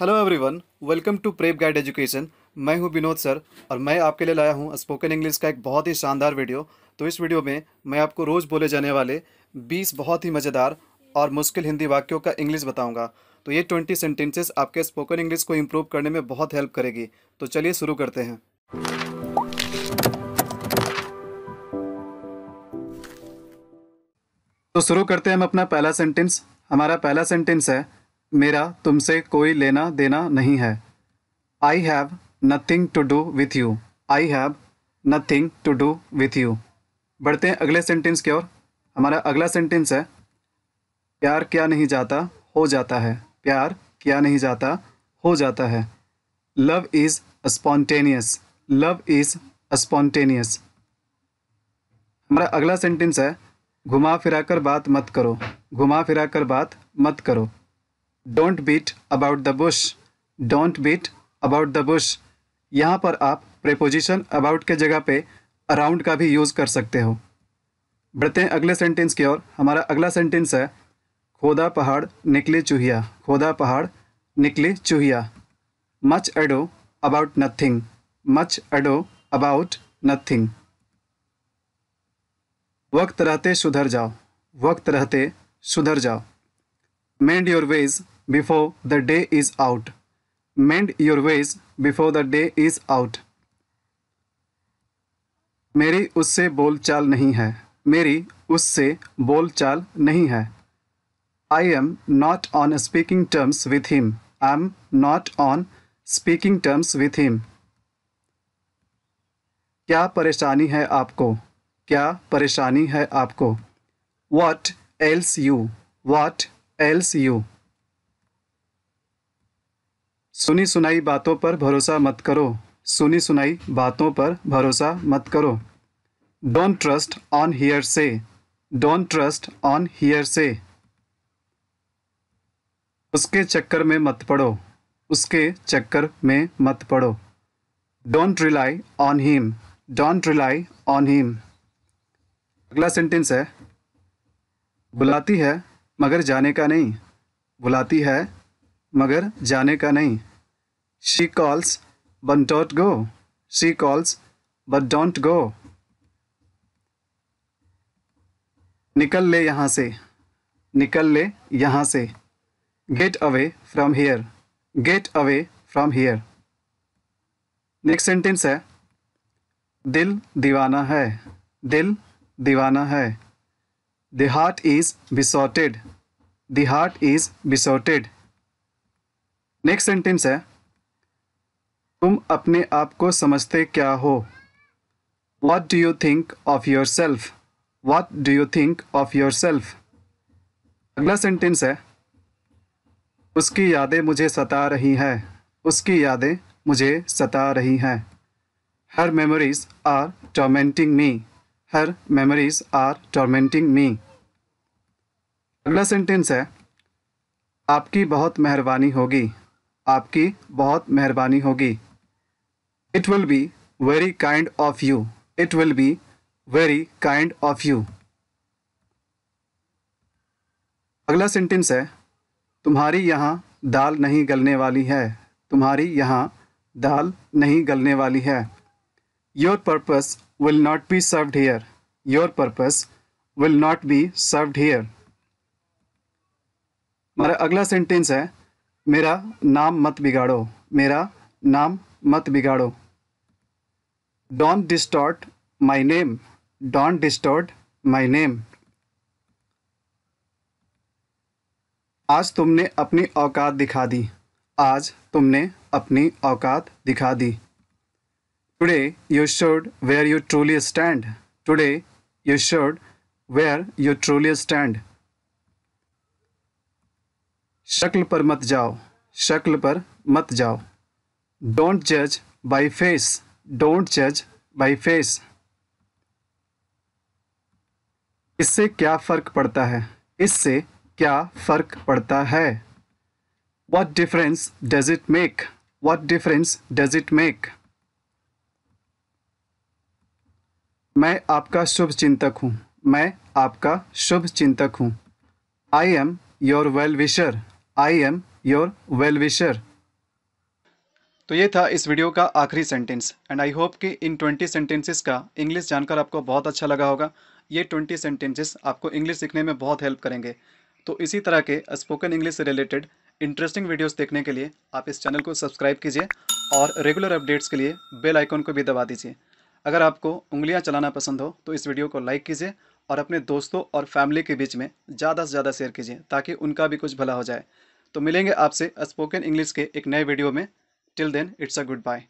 Hello everyone welcome to Prep Guide Education मैं हूं Vinod sir और मैं आपके लिए लाया हूं स्पोकन इंग्लिश का एक बहुत ही शानदार वीडियो तो इस वीडियो में मैं आपको रोज़ बोले जाने वाले 20 बहुत ही मज़ेदार और मुश्किल हिंदी वाक्यों का इंग्लिश बताऊंगा तो ये 20 सेंटेंसेस आपके स्पोकन इंग्लिश को इम्प्रूव करने में बहुत हेल्प करेगी तो चलिए शुरू करते हैं तो शुरू करते हैं हम अपना पहला सेंटेंस हमारा पहला सेंटेंस है मेरा तुमसे कोई लेना देना नहीं है I have nothing to do with you I have nothing to do with you बढ़ते हैं अगले सेंटेंस की ओर हमारा अगला सेंटेंस है प्यार क्या नहीं जाता हो जाता है प्यार क्या नहीं जाता हो जाता है love is spontaneous love is spontaneous हमारा अगला सेंटेंस है घुमा फिरा कर बात मत करो घुमा फिरा कर बात मत करो don't beat about the bush don't beat about the bush यहाँ पर आप प्रेपोजिशन अबाउट के जगह पे अराउंड का भी यूज़ कर सकते हो बढ़ते हैं अगले सेंटेंस की ओर हमारा अगला सेंटेंस है खोदा पहाड़ निकले चूहिया खोदा पहाड़ निकले चूहिया much ado about nothing much ado about nothing वक्त रहते सुधर जाओ वक्त रहते सुधर जाओ mend your ways before the day is out. Mend your ways before the day is out. मेरी उससे बोलचाल नहीं है मेरी उससे बोलचाल नहीं है I am not on speaking terms with him I am not on speaking terms with him क्या परेशानी है आपको क्या परेशानी है आपको what else you what else you सुनी सुनाई बातों पर भरोसा मत करो सुनी सुनाई बातों पर भरोसा मत करो don't trust on hearsay don't trust on hearsay उसके चक्कर में मत पड़ो उसके चक्कर में मत पड़ो don't rely on him don't rely on him अगला सेंटेंस है बुलाती है मगर जाने का नहीं बुलाती है मगर जाने का नहीं She calls but don't go. She calls but don't go. निकल ले यहाँ से निकल ले यहाँ से get away from here get away from here next sentence है दिल दीवाना है दिल दीवाना है the heart is besotted the heart is besotted next sentence है तुम अपने आप को समझते क्या हो what do you think of yourself what do you think of yourself अगला सेंटेंस है उसकी यादें मुझे सता रही हैं उसकी यादें मुझे सता रही हैं her memories are tormenting me her memories are tormenting me अगला सेंटेंस है आपकी बहुत मेहरबानी होगी आपकी बहुत मेहरबानी होगी it will be very kind of you it will be very kind of you अगला सेंटेंस है तुम्हारी यहाँ दाल नहीं गलने वाली है तुम्हारी यहाँ दाल नहीं गलने वाली है your purpose will not be served here your purpose will not be served here हमारा अगला सेंटेंस है मेरा नाम मत बिगाड़ो मेरा नाम मत बिगाड़ो don't distort my name don't distort my name आज तुमने अपनी औकात दिखा दी आज तुमने अपनी औकात दिखा दी today you showed where you truly stand today you showed where you truly stand शक्ल पर मत जाओ शक्ल पर मत जाओ डोंट जज बाई फेस डोंट जज बाई फेस इससे क्या फ़र्क पड़ता है इससे क्या फ़र्क पड़ता है what difference does it make what difference does it make मैं आपका शुभ चिंतक हूँ मैं आपका शुभ चिंतक हूँ I am your well wisher I am your well wisher तो ये था इस वीडियो का आखिरी सेंटेंस एंड आई होप कि इन 20 सेंटेंसेस का इंग्लिश जानकर आपको बहुत अच्छा लगा होगा ये 20 सेंटेंसेस आपको इंग्लिश सीखने में बहुत हेल्प करेंगे तो इसी तरह के स्पोकन इंग्लिश से रिलेटेड इंटरेस्टिंग वीडियोस देखने के लिए आप इस चैनल को सब्सक्राइब कीजिए और रेगुलर अपडेट्स के लिए बेल आइकॉन को भी दबा दीजिए अगर आपको उंगलियाँ चलाना पसंद हो तो इस वीडियो को लाइक कीजिए और अपने दोस्तों और फैमिली के बीच में ज़्यादा से ज़्यादा शेयर कीजिए ताकि उनका भी कुछ भला हो जाए तो मिलेंगे आपसे स्पोकन इंग्लिश के एक नए वीडियो में Till then, it's a goodbye.